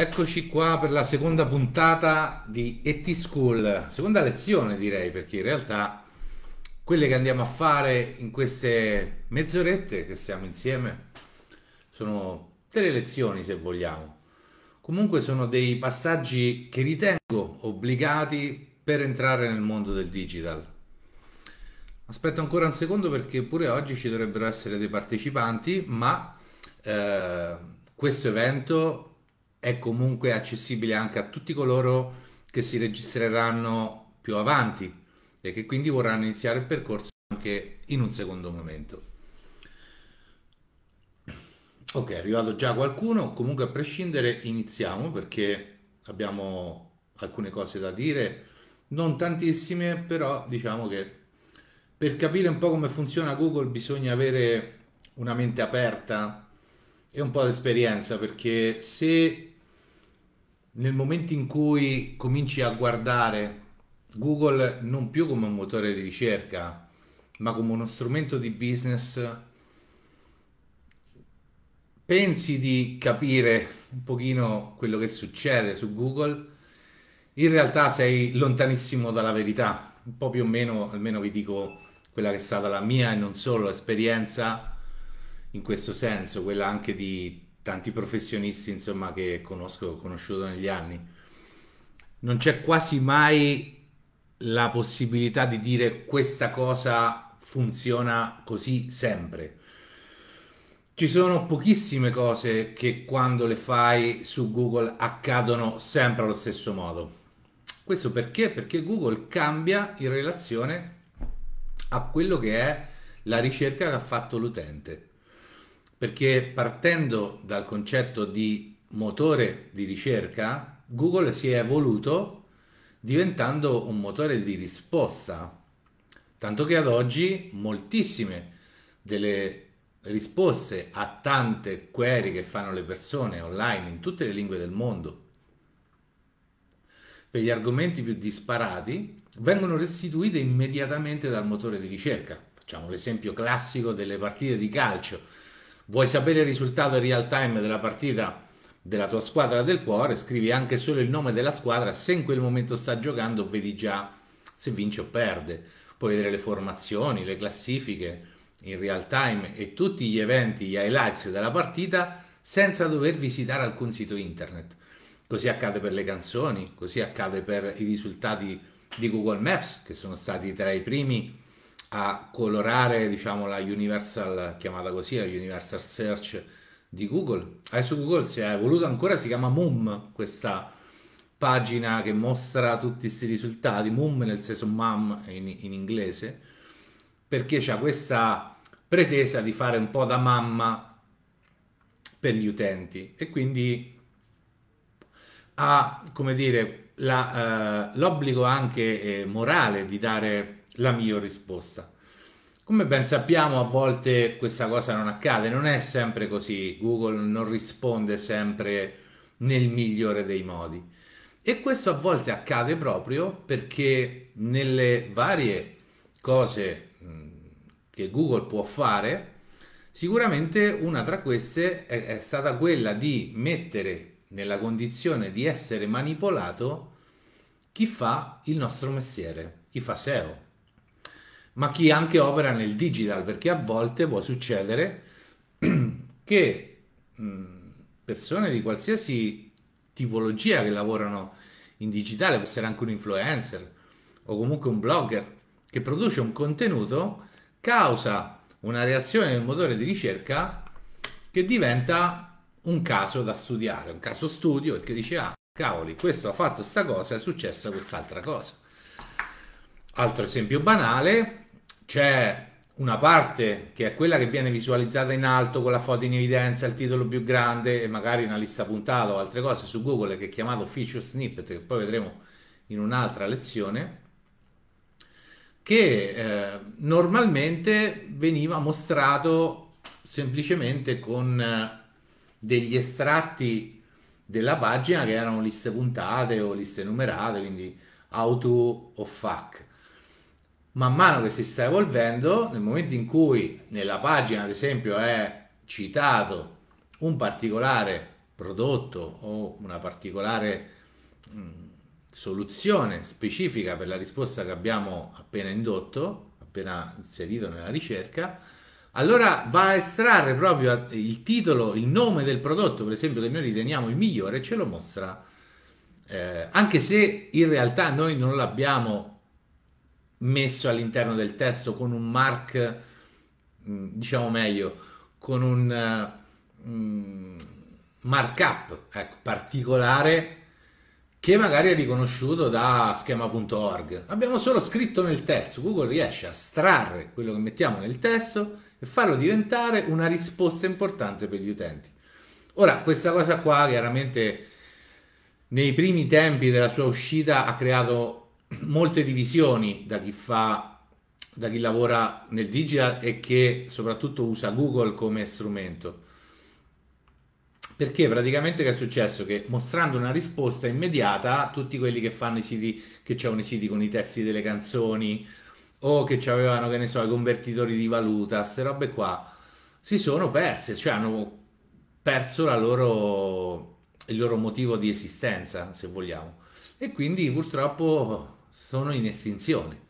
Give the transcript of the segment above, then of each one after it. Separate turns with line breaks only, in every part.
Eccoci qua per la seconda puntata di ET School, seconda lezione direi, perché in realtà quelle che andiamo a fare in queste mezz'orette che stiamo insieme sono delle lezioni se vogliamo. Comunque sono dei passaggi che ritengo obbligati per entrare nel mondo del digital. Aspetto ancora un secondo perché pure oggi ci dovrebbero essere dei partecipanti, ma eh, questo evento è comunque accessibile anche a tutti coloro che si registreranno più avanti e che quindi vorranno iniziare il percorso anche in un secondo momento. Ok, è arrivato già qualcuno, comunque a prescindere iniziamo perché abbiamo alcune cose da dire, non tantissime, però diciamo che per capire un po' come funziona Google bisogna avere una mente aperta e un po' di esperienza perché se nel momento in cui cominci a guardare Google non più come un motore di ricerca, ma come uno strumento di business, pensi di capire un pochino quello che succede su Google, in realtà sei lontanissimo dalla verità, un po' più o meno, almeno vi dico quella che è stata la mia e non solo esperienza in questo senso, quella anche di tanti professionisti insomma, che conosco, ho conosciuto negli anni, non c'è quasi mai la possibilità di dire questa cosa funziona così sempre. Ci sono pochissime cose che quando le fai su Google accadono sempre allo stesso modo. Questo perché? Perché Google cambia in relazione a quello che è la ricerca che ha fatto l'utente perché partendo dal concetto di motore di ricerca, Google si è evoluto diventando un motore di risposta, tanto che ad oggi moltissime delle risposte a tante query che fanno le persone online in tutte le lingue del mondo per gli argomenti più disparati vengono restituite immediatamente dal motore di ricerca. Facciamo l'esempio classico delle partite di calcio Vuoi sapere il risultato in real time della partita della tua squadra del cuore? Scrivi anche solo il nome della squadra, se in quel momento sta giocando vedi già se vince o perde. Puoi vedere le formazioni, le classifiche in real time e tutti gli eventi, gli highlights della partita senza dover visitare alcun sito internet. Così accade per le canzoni, così accade per i risultati di Google Maps che sono stati tra i primi a colorare diciamo, la Universal, chiamata così, la Universal Search di Google. Adesso Google si è evoluto ancora, si chiama MUM questa pagina che mostra tutti questi risultati, MUM nel senso MAM in, in inglese, perché c'è questa pretesa di fare un po' da mamma per gli utenti e quindi ha, come dire, la, eh, l'obbligo anche eh, morale di dare la miglior risposta. Come ben sappiamo, a volte questa cosa non accade, non è sempre così. Google non risponde sempre nel migliore dei modi. E questo a volte accade proprio perché nelle varie cose che Google può fare, sicuramente una tra queste è stata quella di mettere nella condizione di essere manipolato chi fa il nostro mestiere, chi fa SEO, ma chi anche opera nel digital, perché a volte può succedere che persone di qualsiasi tipologia che lavorano in digitale, può essere anche un influencer o comunque un blogger che produce un contenuto, causa una reazione nel motore di ricerca che diventa un caso da studiare, un caso studio, che dice, ah, cavoli, questo ha fatto questa cosa, è successa quest'altra cosa. Altro esempio banale, c'è una parte che è quella che viene visualizzata in alto con la foto in evidenza, il titolo più grande e magari una lista puntata o altre cose su Google che è chiamato feature snippet, che poi vedremo in un'altra lezione, che eh, normalmente veniva mostrato semplicemente con eh, degli estratti della pagina che erano liste puntate o liste numerate, quindi auto o fac. Man mano che si sta evolvendo, nel momento in cui nella pagina, ad esempio, è citato un particolare prodotto o una particolare mh, mm, soluzione specifica per la risposta che abbiamo appena indotto, appena inserito nella ricerca, allora va a estrarre proprio il titolo, il nome del prodotto, per esempio, che noi riteniamo il migliore, e ce lo mostra, eh, anche se in realtà noi non l'abbiamo messo all'interno del testo con un mark, mm, diciamo meglio, con un um, eh, mm, markup ecco, particolare che magari è riconosciuto da schema.org. Abbiamo solo scritto nel testo, Google riesce a estrarre quello che mettiamo nel testo e farlo diventare una risposta importante per gli utenti. Ora, questa cosa qua chiaramente nei primi tempi della sua uscita ha creato molte divisioni da chi fa da chi lavora nel digital e che soprattutto usa Google come strumento. Perché praticamente che è successo? Che mostrando una risposta immediata, tutti quelli che fanno i siti, che c'è i siti con i testi delle canzoni, o che avevano, che ne so, i convertitori di valuta, queste robe qua, si sono perse, cioè hanno perso loro, il loro motivo di esistenza, se vogliamo. E quindi purtroppo sono in estinzione.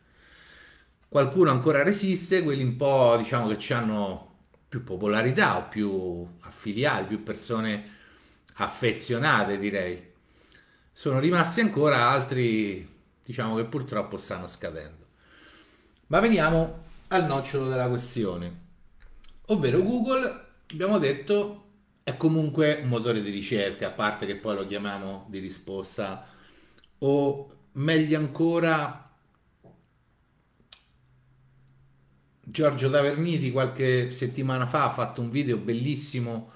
Qualcuno ancora resiste, quelli un po' diciamo che hanno più popolarità o più affiliati, più persone affezionate direi. Sono rimasti ancora altri diciamo che purtroppo stanno scadendo. Ma veniamo al nocciolo della questione, ovvero Google, abbiamo detto, è comunque un motore di ricerca, a parte che poi lo chiamiamo di risposta, o meglio ancora, Giorgio Taverniti qualche settimana fa ha fatto un video bellissimo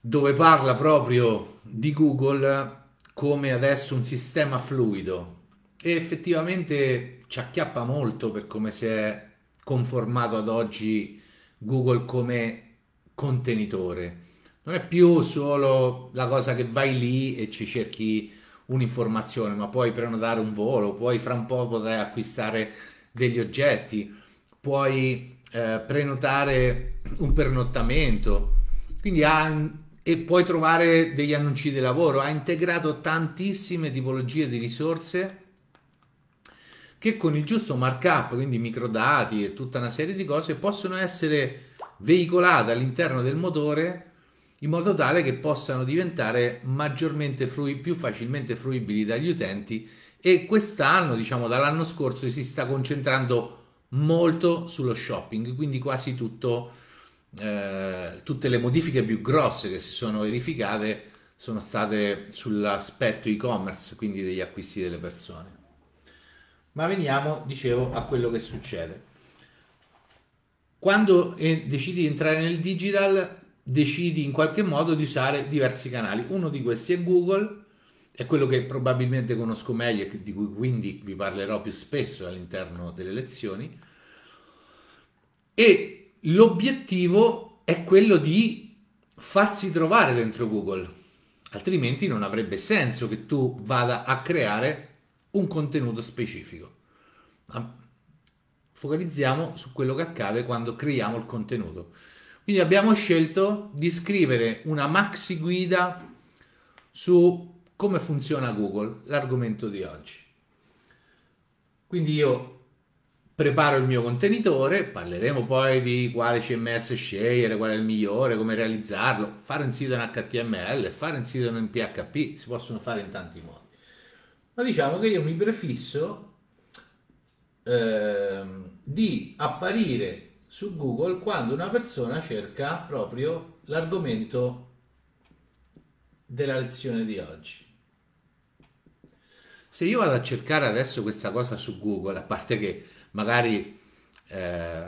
dove parla proprio di Google come adesso un sistema fluido e effettivamente ci acchiappa molto per come si è conformato ad oggi Google come contenitore. Non è più solo la cosa che vai lì e ci cerchi un'informazione, ma puoi prenotare un volo, puoi fra un po' potrai acquistare degli oggetti, puoi eh, prenotare un pernottamento, quindi ha, e puoi trovare degli annunci di lavoro. Ha integrato tantissime tipologie di risorse che con il giusto markup, quindi microdati e tutta una serie di cose, possono essere veicolate all'interno del motore in modo tale che possano diventare maggiormente frui, più facilmente fruibili dagli utenti e quest'anno, diciamo dall'anno scorso, si sta concentrando molto sullo shopping, quindi quasi tutto, eh, tutte le modifiche più grosse che si sono verificate sono state sull'aspetto e-commerce, quindi degli acquisti delle persone. Ma veniamo, dicevo, a quello che succede. Quando eh, decidi di entrare nel digital, decidi in qualche modo di usare diversi canali. Uno di questi è Google, è quello che probabilmente conosco meglio e di cui quindi vi parlerò più spesso all'interno delle lezioni. E l'obiettivo è quello di farsi trovare dentro Google, altrimenti non avrebbe senso che tu vada a creare un contenuto specifico. Ma Focalizziamo su quello che accade quando creiamo il contenuto. Quindi abbiamo scelto di scrivere una maxi guida su come funziona Google, l'argomento di oggi. Quindi io preparo il mio contenitore, parleremo poi di quale CMS scegliere, qual è il migliore, come realizzarlo, fare un sito in HTML, fare un sito in PHP, si possono fare in tanti modi ma diciamo che io mi prefisso eh, di apparire su Google quando una persona cerca proprio l'argomento della lezione di oggi. Se io vado a cercare adesso questa cosa su Google, a parte che magari eh,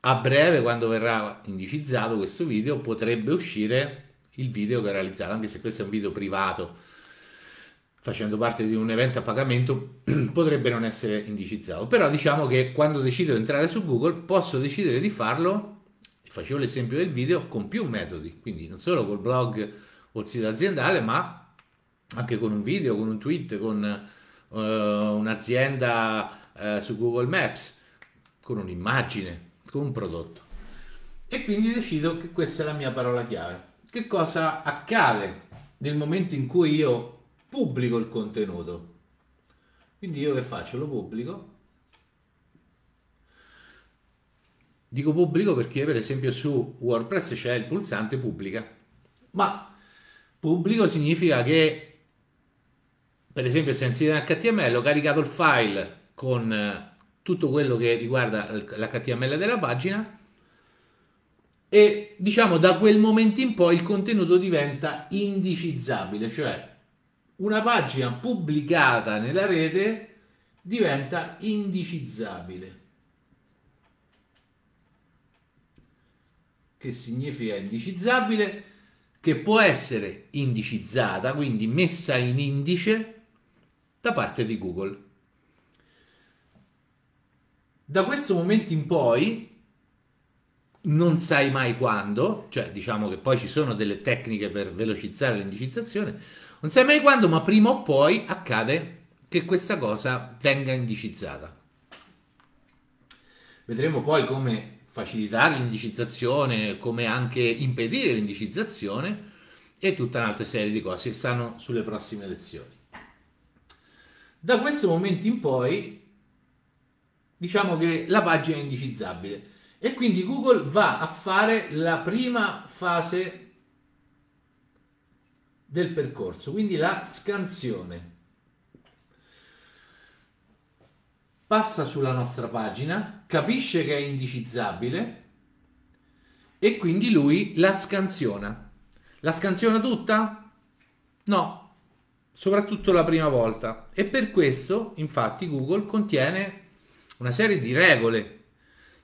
a breve, quando verrà indicizzato questo video, potrebbe uscire il video che ho realizzato, anche se questo è un video privato facendo parte di un evento a pagamento potrebbe non essere indicizzato. Però diciamo che quando decido di entrare su Google posso decidere di farlo, facevo l'esempio del video, con più metodi, quindi non solo col blog o il sito aziendale, ma anche con un video, con un tweet, con uh, un'azienda uh, su Google Maps, con un'immagine, con un prodotto. E quindi decido che questa è la mia parola chiave. Che cosa accade nel momento in cui io pubblico il contenuto. Quindi io che faccio? Lo pubblico. Dico pubblico perché per esempio su WordPress c'è il pulsante pubblica, ma pubblico significa che per esempio se in HTML ho caricato il file con eh, tutto quello che riguarda l'HTML della pagina e diciamo da quel momento in poi il contenuto diventa indicizzabile, cioè una pagina pubblicata nella rete diventa indicizzabile. Che significa indicizzabile? Che può essere indicizzata, quindi messa in indice da parte di Google. Da questo momento in poi non sai mai quando, cioè diciamo che poi ci sono delle tecniche per velocizzare l'indicizzazione, non sai mai quando, ma prima o poi accade che questa cosa venga indicizzata. Vedremo poi come facilitare l'indicizzazione, come anche impedire l'indicizzazione e tutta un'altra serie di cose che stanno sulle prossime lezioni. Da questo momento in poi diciamo che la pagina è indicizzabile e quindi Google va a fare la prima fase del percorso, quindi la scansione. Passa sulla nostra pagina, capisce che è indicizzabile e quindi lui la scansiona. La scansiona tutta? No, soprattutto la prima volta. E per questo, infatti, Google contiene una serie di regole,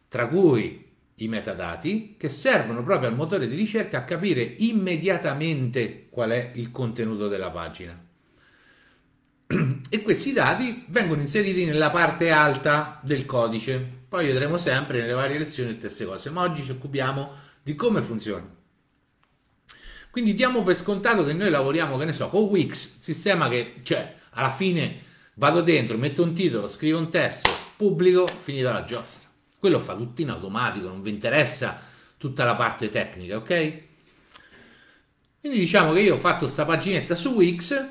tra cui i metadati che servono proprio al motore di ricerca a capire immediatamente qual è il contenuto della pagina. E questi dati vengono inseriti nella parte alta del codice. Poi vedremo sempre nelle varie lezioni tutte queste cose, ma oggi ci occupiamo di come funziona. Quindi diamo per scontato che noi lavoriamo, che ne so, con Wix, sistema che, cioè, alla fine vado dentro, metto un titolo, scrivo un testo, pubblico, finita la giostra. Quello fa tutto in automatico, non vi interessa tutta la parte tecnica, ok? Quindi diciamo che io ho fatto questa paginetta su Wix,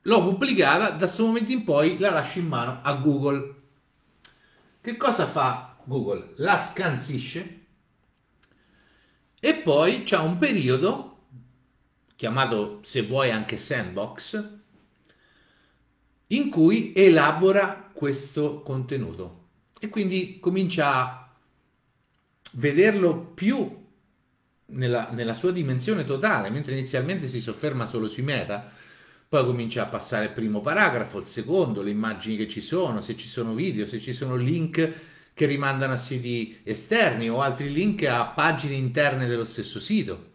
l'ho pubblicata, da questo momento in poi la lascio in mano a Google. Che cosa fa Google? La scansisce e poi c'è un periodo chiamato se vuoi anche sandbox in cui elabora questo contenuto e quindi comincia a vederlo più nella, nella, sua dimensione totale, mentre inizialmente si sofferma solo sui meta, poi comincia a passare il primo paragrafo, il secondo, le immagini che ci sono, se ci sono video, se ci sono link che rimandano a siti esterni o altri link a pagine interne dello stesso sito.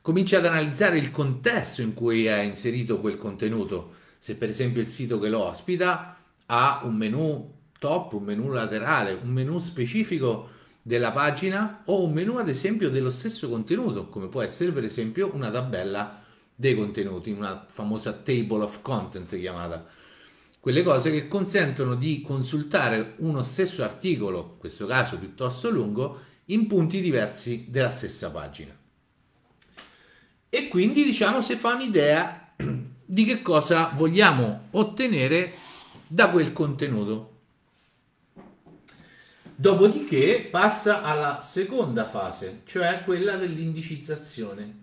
Comincia ad analizzare il contesto in cui è inserito quel contenuto, se per esempio il sito che lo ospita ha un menu top, un menu laterale, un menu specifico della pagina o un menu ad esempio dello stesso contenuto, come può essere per esempio una tabella dei contenuti, una famosa table of content chiamata. Quelle cose che consentono di consultare uno stesso articolo, in questo caso piuttosto lungo, in punti diversi della stessa pagina. E quindi diciamo se fa un'idea di che cosa vogliamo ottenere da quel contenuto. Dopodiché passa alla seconda fase, cioè quella dell'indicizzazione.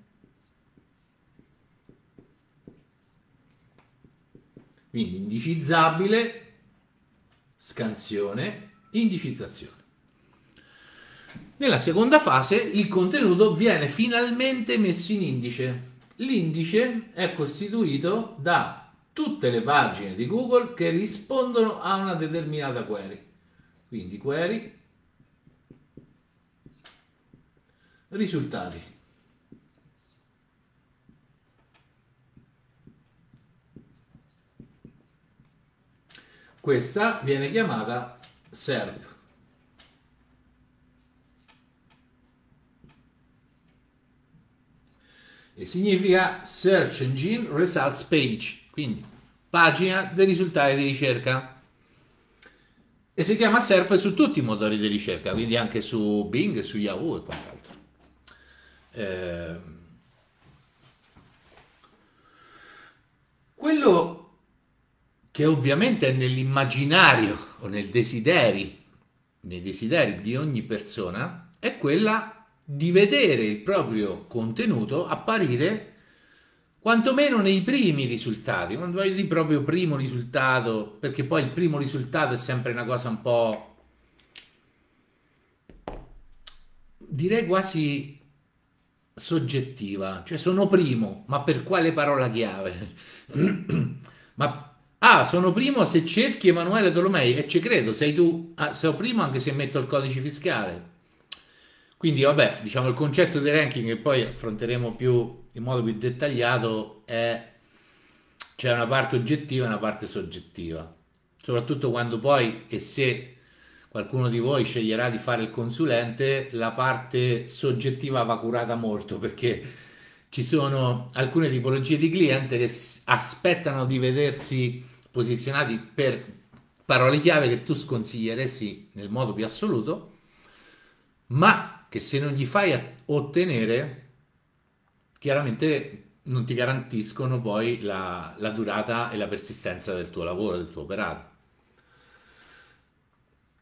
Quindi indicizzabile, scansione, indicizzazione. Nella seconda fase il contenuto viene finalmente messo in indice. L'indice è costituito da tutte le pagine di Google che rispondono a una determinata query. Quindi query, risultati. Questa viene chiamata SERP. E significa Search Engine Results Page, quindi pagina dei risultati di ricerca e si chiama SERP su tutti i motori di ricerca, quindi anche su Bing, su Yahoo e quant'altro. Eh, quello che ovviamente è nell'immaginario o nel desiderio, nei desideri di ogni persona è quella di vedere il proprio contenuto apparire quantomeno nei primi risultati, quando vai lì proprio primo risultato, perché poi il primo risultato è sempre una cosa un po'... direi quasi soggettiva, cioè sono primo, ma per quale parola chiave? ma ah, sono primo se cerchi Emanuele Tolomei e ci credo, sei tu, ah, sono primo anche se metto il codice fiscale. Quindi, vabbè, diciamo il concetto di ranking che poi affronteremo più in modo più dettagliato è c'è cioè una parte oggettiva e una parte soggettiva, soprattutto quando poi e se qualcuno di voi sceglierà di fare il consulente, la parte soggettiva va curata molto perché ci sono alcune tipologie di cliente che aspettano di vedersi posizionati per parole chiave che tu sconsiglieresti nel modo più assoluto, ma che se non gli fai ottenere, chiaramente non ti garantiscono poi la, la durata e la persistenza del tuo lavoro, del tuo operato.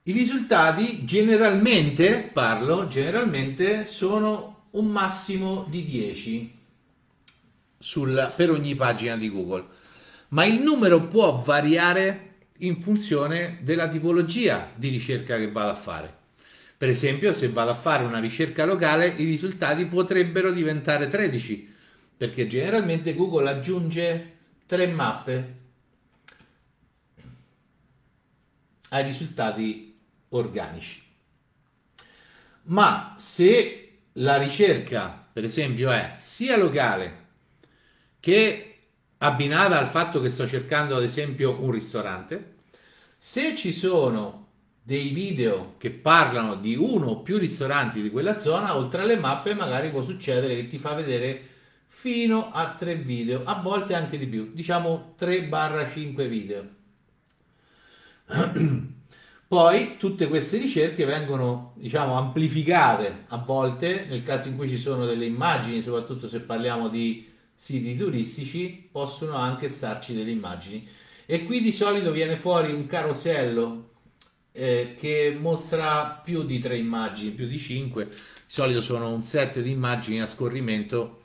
I risultati generalmente, parlo generalmente, sono un massimo di 10 sul, per ogni pagina di Google, ma il numero può variare in funzione della tipologia di ricerca che vado a fare. Per esempio, se vado a fare una ricerca locale, i risultati potrebbero diventare 13, perché generalmente Google aggiunge tre mappe ai risultati organici. Ma se la ricerca, per esempio, è sia locale che abbinata al fatto che sto cercando, ad esempio, un ristorante, se ci sono dei video che parlano di uno o più ristoranti di quella zona, oltre alle mappe magari può succedere che ti fa vedere fino a tre video, a volte anche di più, diciamo 3-5 video. Poi tutte queste ricerche vengono, diciamo, amplificate a volte, nel caso in cui ci sono delle immagini, soprattutto se parliamo di siti turistici, possono anche starci delle immagini. E qui di solito viene fuori un carosello eh, che mostra più di tre immagini, più di cinque, di solito sono un set di immagini a scorrimento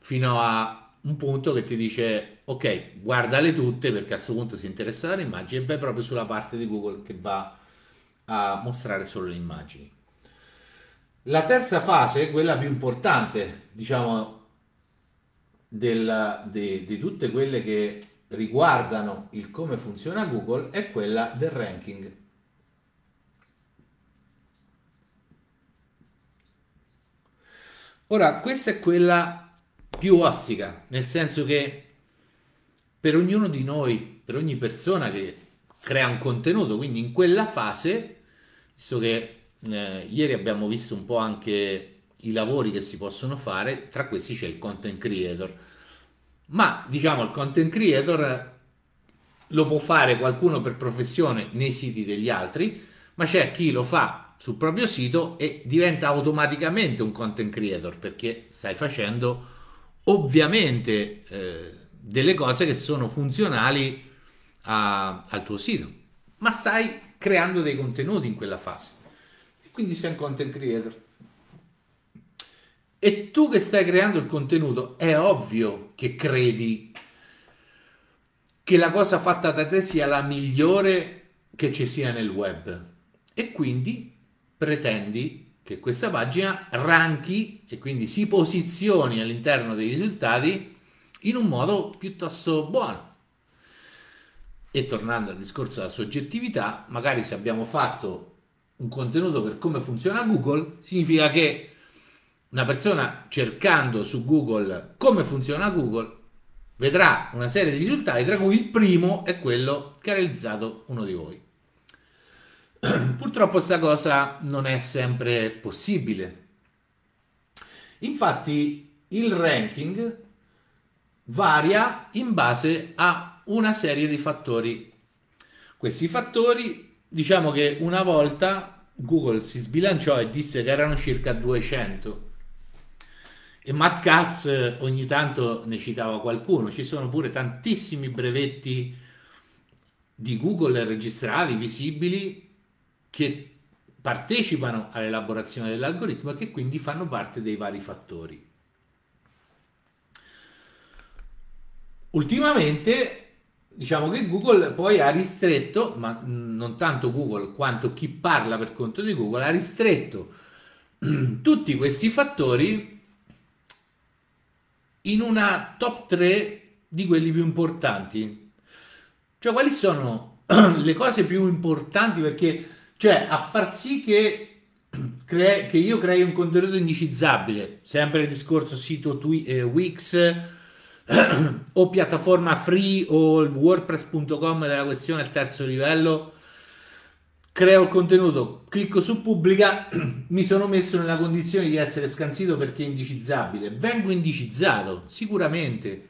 fino a un punto che ti dice ok, guardale tutte perché a questo punto si interessa alle immagini e vai proprio sulla parte di Google che va a mostrare solo le immagini. La terza fase, quella più importante, diciamo, del, di, di tutte quelle che riguardano il come funziona Google, è quella del ranking. Ora, questa è quella più ostica, nel senso che per ognuno di noi, per ogni persona che crea un contenuto, quindi in quella fase, visto che eh, ieri abbiamo visto un po' anche i lavori che si possono fare, tra questi c'è il content creator. Ma diciamo il content creator lo può fare qualcuno per professione nei siti degli altri, ma c'è chi lo fa sul proprio sito e diventa automaticamente un content creator perché stai facendo ovviamente eh, delle cose che sono funzionali a, al tuo sito, ma stai creando dei contenuti in quella fase. quindi sei un content creator. E tu che stai creando il contenuto, è ovvio che credi che la cosa fatta da te sia la migliore che ci sia nel web. E quindi pretendi che questa pagina ranchi e quindi si posizioni all'interno dei risultati in un modo piuttosto buono. E tornando al discorso della soggettività, magari se abbiamo fatto un contenuto per come funziona Google, significa che una persona cercando su Google come funziona Google vedrà una serie di risultati, tra cui il primo è quello che ha realizzato uno di voi. Purtroppo questa cosa non è sempre possibile. Infatti il ranking varia in base a una serie di fattori. Questi fattori, diciamo che una volta Google si sbilanciò e disse che erano circa 200. E Matt Katz eh, ogni tanto ne citava qualcuno, ci sono pure tantissimi brevetti di Google registrati, visibili, che partecipano all'elaborazione dell'algoritmo e che quindi fanno parte dei vari fattori. Ultimamente diciamo che Google poi ha ristretto, ma non tanto Google quanto chi parla per conto di Google, ha ristretto tutti questi fattori in una top 3 di quelli più importanti. Cioè quali sono le cose più importanti perché cioè a far sì che, cre- che io crei un contenuto indicizzabile, sempre il discorso sito twi- eh, Wix o piattaforma free o il wordpress.com della questione al terzo livello creo il contenuto, clicco su pubblica, mi sono messo nella condizione di essere scansito perché è indicizzabile. Vengo indicizzato, sicuramente.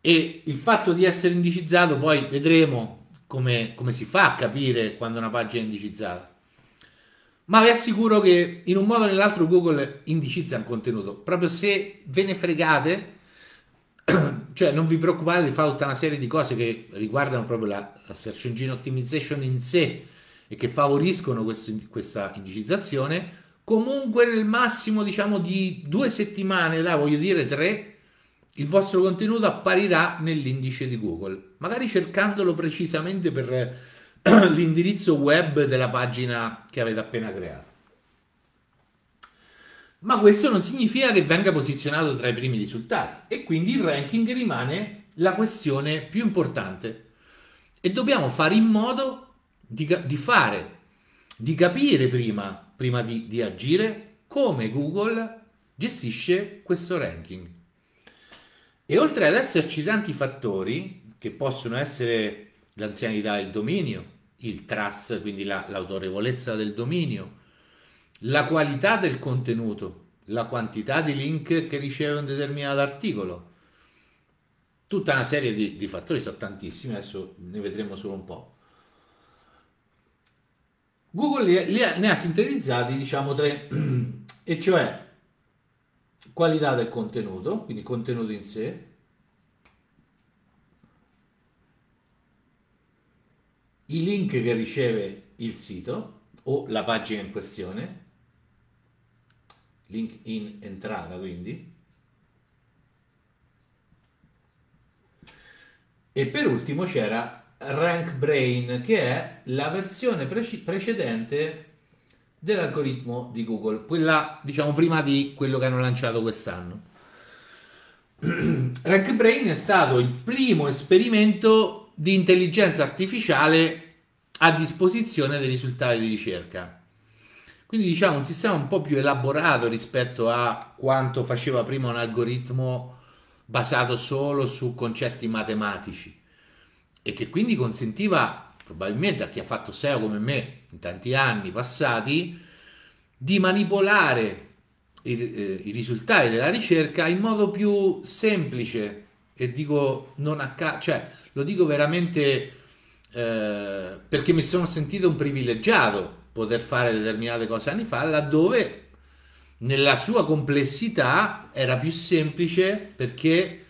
E il fatto di essere indicizzato, poi vedremo come, come si fa a capire quando una pagina è indicizzata. Ma vi assicuro che in un modo o nell'altro Google indicizza un contenuto. Proprio se ve ne fregate, cioè non vi preoccupate di fare tutta una serie di cose che riguardano proprio la, la search engine optimization in sé e che favoriscono questo, questa indicizzazione, comunque nel massimo diciamo di due settimane, là voglio dire tre, il vostro contenuto apparirà nell'indice di Google, magari cercandolo precisamente per l'indirizzo web della pagina che avete appena creato. Ma questo non significa che venga posizionato tra i primi risultati e quindi il ranking rimane la questione più importante e dobbiamo fare in modo di, di fare, di capire prima, prima di, di agire come Google gestisce questo ranking e oltre ad esserci tanti fattori, che possono essere l'anzianità il dominio, il trust, quindi la, l'autorevolezza del dominio, la qualità del contenuto, la quantità di link che riceve un determinato articolo, tutta una serie di, di fattori, sono tantissimi, adesso ne vedremo solo un po'. Google li, li, ne ha sintetizzati diciamo tre, e cioè qualità del contenuto, quindi contenuto in sé, i link che riceve il sito o la pagina in questione, link in entrata quindi, e per ultimo c'era Rank Brain che è la versione pre- precedente dell'algoritmo di Google, quella diciamo prima di quello che hanno lanciato quest'anno. RankBrain è stato il primo esperimento di intelligenza artificiale a disposizione dei risultati di ricerca. Quindi diciamo un sistema un po' più elaborato rispetto a quanto faceva prima un algoritmo basato solo su concetti matematici e che quindi consentiva probabilmente a chi ha fatto SEO come me in tanti anni passati, di manipolare i, eh, i risultati della ricerca in modo più semplice e dico non a caso, cioè lo dico veramente eh, perché mi sono sentito un privilegiato poter fare determinate cose anni fa, laddove nella sua complessità era più semplice perché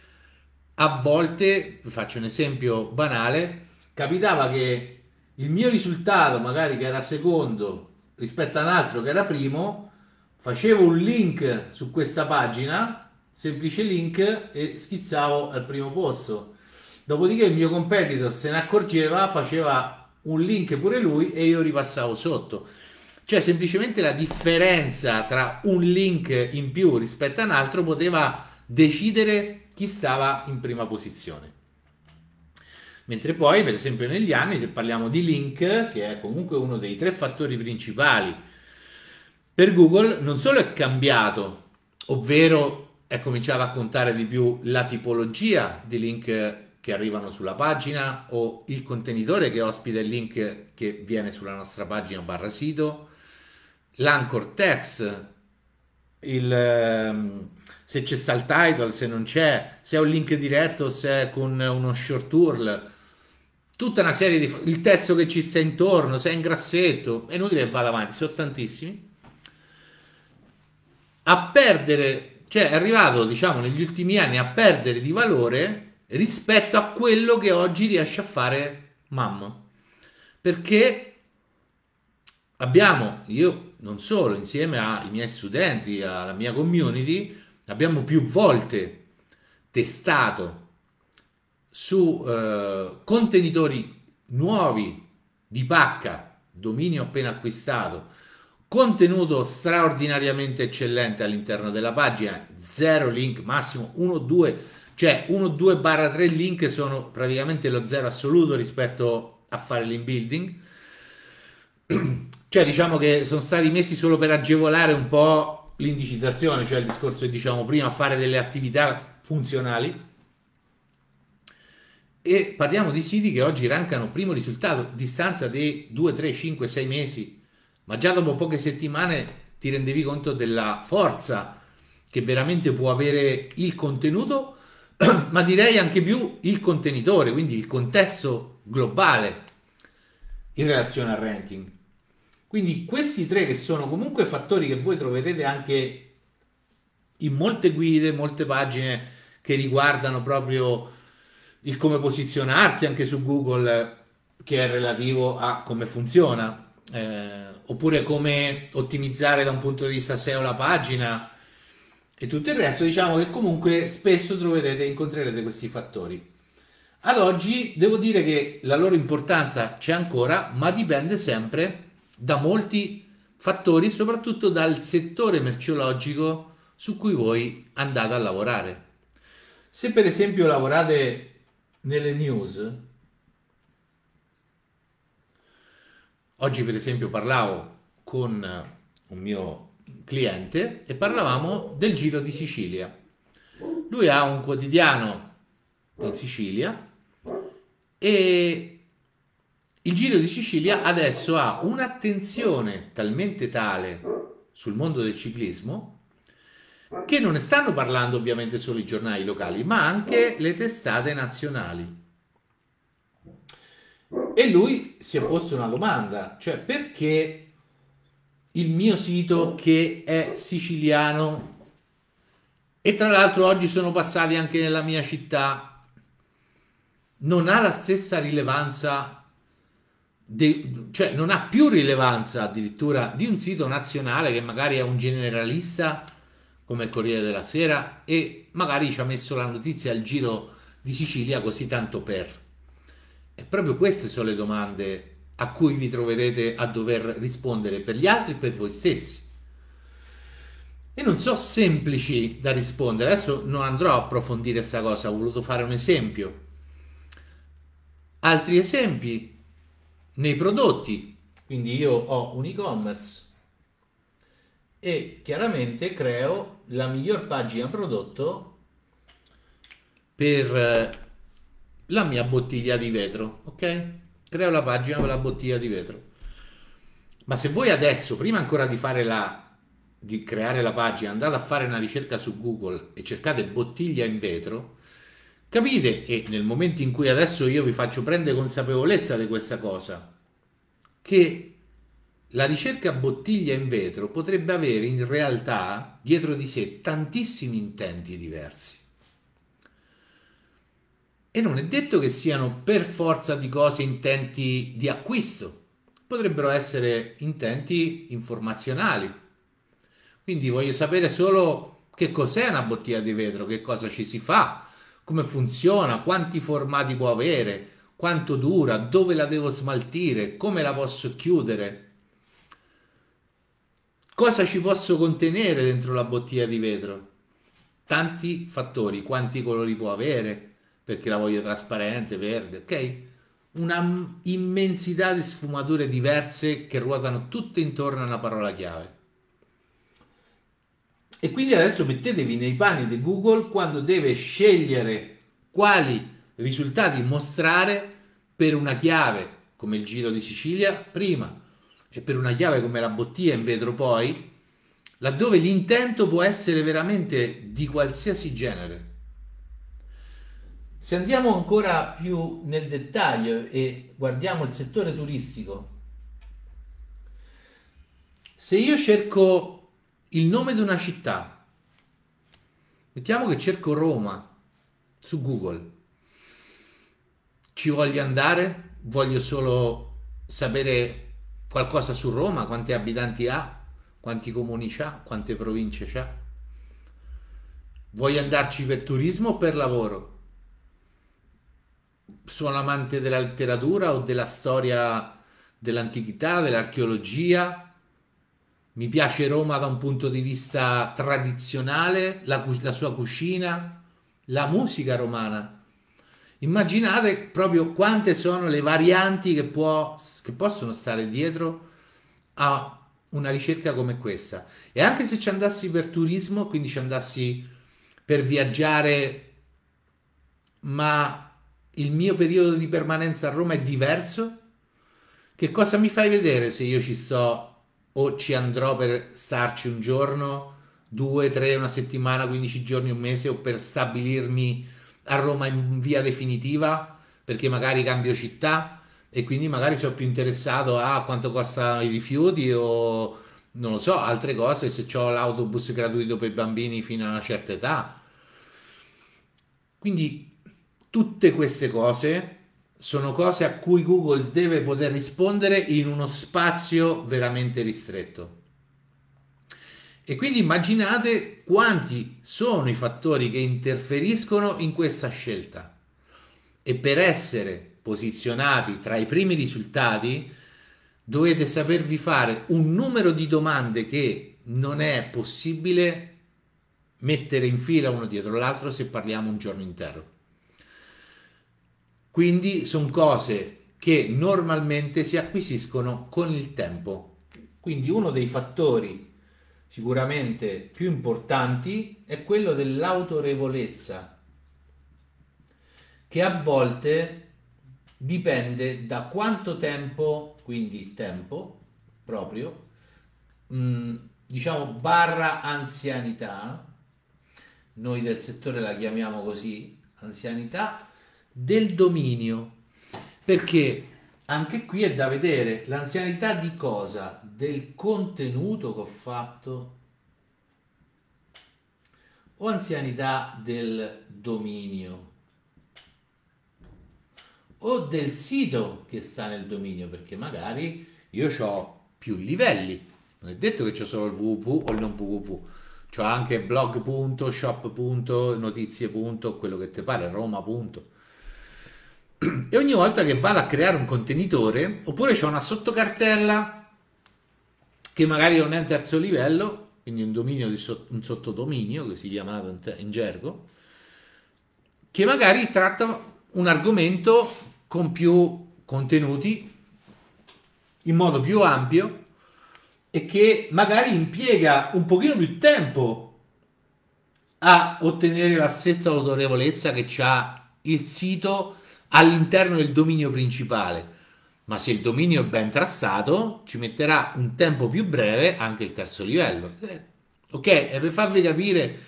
a volte, vi faccio un esempio banale, capitava che il mio risultato, magari che era secondo rispetto a un altro che era primo, facevo un link su questa pagina, semplice link, e schizzavo al primo posto. Dopodiché il mio competitor se ne accorgeva, faceva un link pure lui e io ripassavo sotto. Cioè semplicemente la differenza tra un link in più rispetto a un altro poteva decidere chi stava in prima posizione. Mentre poi, per esempio, negli anni, se parliamo di link, che è comunque uno dei tre fattori principali per Google, non solo è cambiato, ovvero è cominciato a contare di più la tipologia di link che arrivano sulla pagina o il contenitore che ospita il link che viene sulla nostra pagina barra sito, l'anchor text, il, ehm, se c'è il title, se non c'è, se è un link diretto, se è con uno short URL, tutta una serie di... il testo che ci sta intorno, se è in grassetto, è inutile che vada avanti, sono tantissimi. A perdere, cioè è arrivato, diciamo, negli ultimi anni a perdere di valore rispetto a quello che oggi riesce a fare mamma. Perché abbiamo, io non solo, insieme ai miei studenti, alla mia community, abbiamo più volte testato su eh, contenitori nuovi di pacca, dominio appena acquistato, contenuto straordinariamente eccellente all'interno della pagina, zero link, massimo 1, 2, cioè 1, 2 barra 3 link sono praticamente lo zero assoluto rispetto a fare l'inbuilding. Cioè diciamo che sono stati messi solo per agevolare un po' l'indicizzazione, cioè il discorso che diciamo prima, fare delle attività funzionali e parliamo di siti che oggi rankano primo risultato, distanza di 2, 3, 5, 6 mesi, ma già dopo poche settimane ti rendevi conto della forza che veramente può avere il contenuto, ma direi anche più il contenitore, quindi il contesto globale in relazione al ranking. Quindi questi tre che sono comunque fattori che voi troverete anche in molte guide, molte pagine che riguardano proprio il come posizionarsi anche su Google che è relativo a come funziona, eh, oppure come ottimizzare da un punto di vista SEO la pagina e tutto il resto, diciamo che comunque spesso troverete e incontrerete questi fattori. Ad oggi devo dire che la loro importanza c'è ancora, ma dipende sempre da molti fattori, soprattutto dal settore merceologico su cui voi andate a lavorare. Se per esempio lavorate nelle news. Oggi per esempio parlavo con un mio cliente e parlavamo del Giro di Sicilia. Lui ha un quotidiano in Sicilia e il Giro di Sicilia adesso ha un'attenzione talmente tale sul mondo del ciclismo che non ne stanno parlando ovviamente solo i giornali locali, ma anche le testate nazionali. E lui si è posto una domanda, cioè perché il mio sito che è siciliano e tra l'altro oggi sono passati anche nella mia città, non ha la stessa rilevanza, de, cioè non ha più rilevanza addirittura di un sito nazionale che magari è un generalista come Corriere della Sera e magari ci ha messo la notizia al giro di Sicilia così tanto per. E proprio queste sono le domande a cui vi troverete a dover rispondere per gli altri e per voi stessi. E non so semplici da rispondere, adesso non andrò a approfondire questa cosa, ho voluto fare un esempio. Altri esempi nei prodotti, quindi io ho un e-commerce e chiaramente creo la miglior pagina prodotto per eh, la mia bottiglia di vetro, ok? Creo la pagina per la bottiglia di vetro. Ma se voi adesso, prima ancora di fare la di creare la pagina, andate a fare una ricerca su Google e cercate bottiglia in vetro, capite? E nel momento in cui adesso io vi faccio prendere consapevolezza di questa cosa, che la ricerca bottiglia in vetro potrebbe avere in realtà dietro di sé tantissimi intenti diversi. E non è detto che siano per forza di cose intenti di acquisto, potrebbero essere intenti informazionali. Quindi voglio sapere solo che cos'è una bottiglia di vetro, che cosa ci si fa, come funziona, quanti formati può avere, quanto dura, dove la devo smaltire, come la posso chiudere, Cosa ci posso contenere dentro la bottiglia di vetro? Tanti fattori, quanti colori può avere, perché la voglio trasparente, verde, ok? Una immensità di sfumature diverse che ruotano tutte intorno a una parola chiave. E quindi adesso mettetevi nei panni di Google quando deve scegliere quali risultati mostrare per una chiave come il Giro di Sicilia prima, e per una chiave come la bottiglia in vetro poi, laddove l'intento può essere veramente di qualsiasi genere. Se andiamo ancora più nel dettaglio e guardiamo il settore turistico, se io cerco il nome di una città, mettiamo che cerco Roma su Google, ci voglio andare, voglio solo sapere qualcosa su Roma, quanti abitanti ha, quanti comuni ha, quante province ha. Vuoi andarci per turismo o per lavoro? Sono amante della letteratura o della storia dell'antichità, dell'archeologia? Mi piace Roma da un punto di vista tradizionale, la, la sua cucina, la musica romana immaginate proprio quante sono le varianti che, può, che possono stare dietro a una ricerca come questa. E anche se ci andassi per turismo, quindi ci andassi per viaggiare, ma il mio periodo di permanenza a Roma è diverso, che cosa mi fai vedere se io ci sto o ci andrò per starci un giorno, due, tre, una settimana, 15 giorni, un mese o per stabilirmi a Roma in via definitiva perché magari cambio città e quindi magari sono più interessato a quanto costano i rifiuti o non lo so, altre cose, se ho l'autobus gratuito per i bambini fino a una certa età. Quindi tutte queste cose sono cose a cui Google deve poter rispondere in uno spazio veramente ristretto. E quindi immaginate quanti sono i fattori che interferiscono in questa scelta. E per essere posizionati tra i primi risultati, dovete sapervi fare un numero di domande che non è possibile mettere in fila uno dietro l'altro se parliamo un giorno intero. Quindi sono cose che normalmente si acquisiscono con il tempo. Quindi uno dei fattori sicuramente più importanti è quello dell'autorevolezza, che a volte dipende da quanto tempo, quindi tempo proprio, mm, diciamo barra anzianità, noi del settore la chiamiamo così, anzianità, del dominio, perché anche qui è da vedere l'anzianità di cosa? del contenuto che ho fatto o anzianità del dominio o del sito che sta nel dominio perché magari io ho più livelli non è detto che c'è solo il www o il non www c'ho anche blog.shop.notizie. quello che ti pare Roma e ogni volta che vado a creare un contenitore oppure c'è una sottocartella che magari non è un terzo livello, quindi un dominio di so- un sottodominio che si chiamava in, te- in gergo, che magari tratta un argomento con più contenuti, in modo più ampio e che magari impiega un pochino più tempo a ottenere la stessa autorevolezza che ha il sito all'interno del dominio principale ma se il dominio è ben trassato ci metterà un tempo più breve anche il terzo livello. Eh, ok, è eh, per farvi capire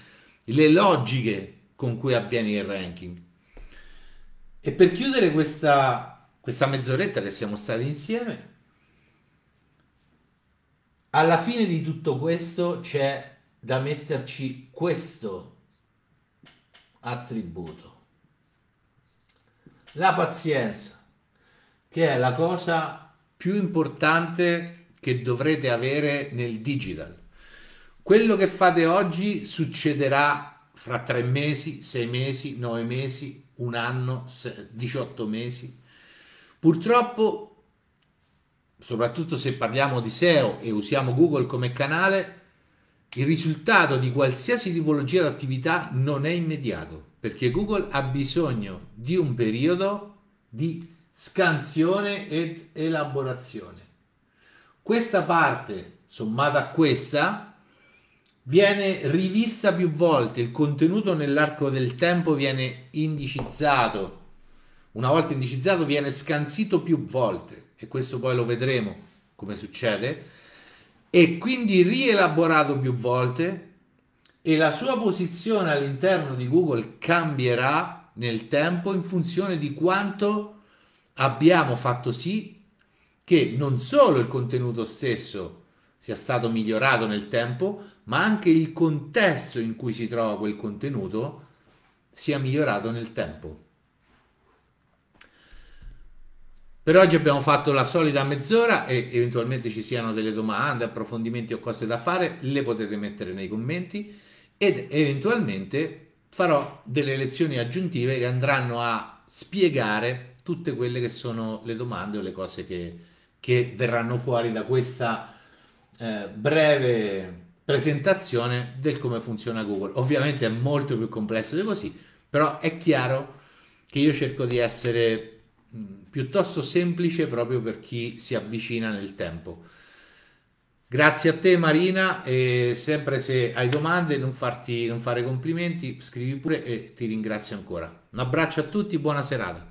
le logiche con cui avviene il ranking. E per chiudere questa, questa mezz'oretta che siamo stati insieme, alla fine di tutto questo c'è da metterci questo attributo, la pazienza che è la cosa più importante che dovrete avere nel digital. Quello che fate oggi succederà fra tre mesi, sei mesi, nove mesi, un anno, 18 mesi. Purtroppo, soprattutto se parliamo di SEO e usiamo Google come canale, il risultato di qualsiasi tipologia di attività non è immediato, perché Google ha bisogno di un periodo di scansione ed elaborazione. Questa parte, sommata a questa, viene rivista più volte, il contenuto nell'arco del tempo viene indicizzato, una volta indicizzato viene scansito più volte e questo poi lo vedremo come succede e quindi rielaborato più volte e la sua posizione all'interno di Google cambierà nel tempo in funzione di quanto abbiamo fatto sì che non solo il contenuto stesso sia stato migliorato nel tempo, ma anche il contesto in cui si trova quel contenuto sia migliorato nel tempo. Per oggi abbiamo fatto la solita mezz'ora e eventualmente ci siano delle domande, approfondimenti o cose da fare, le potete mettere nei commenti ed eventualmente farò delle lezioni aggiuntive che andranno a spiegare tutte quelle che sono le domande o le cose che, che verranno fuori da questa eh, breve presentazione del come funziona Google. Ovviamente è molto più complesso di così, però è chiaro che io cerco di essere mm, piuttosto semplice proprio per chi si avvicina nel tempo. Grazie a te Marina e sempre se hai domande non, farti, non fare complimenti, scrivi pure e ti ringrazio ancora. Un abbraccio a tutti, buona serata.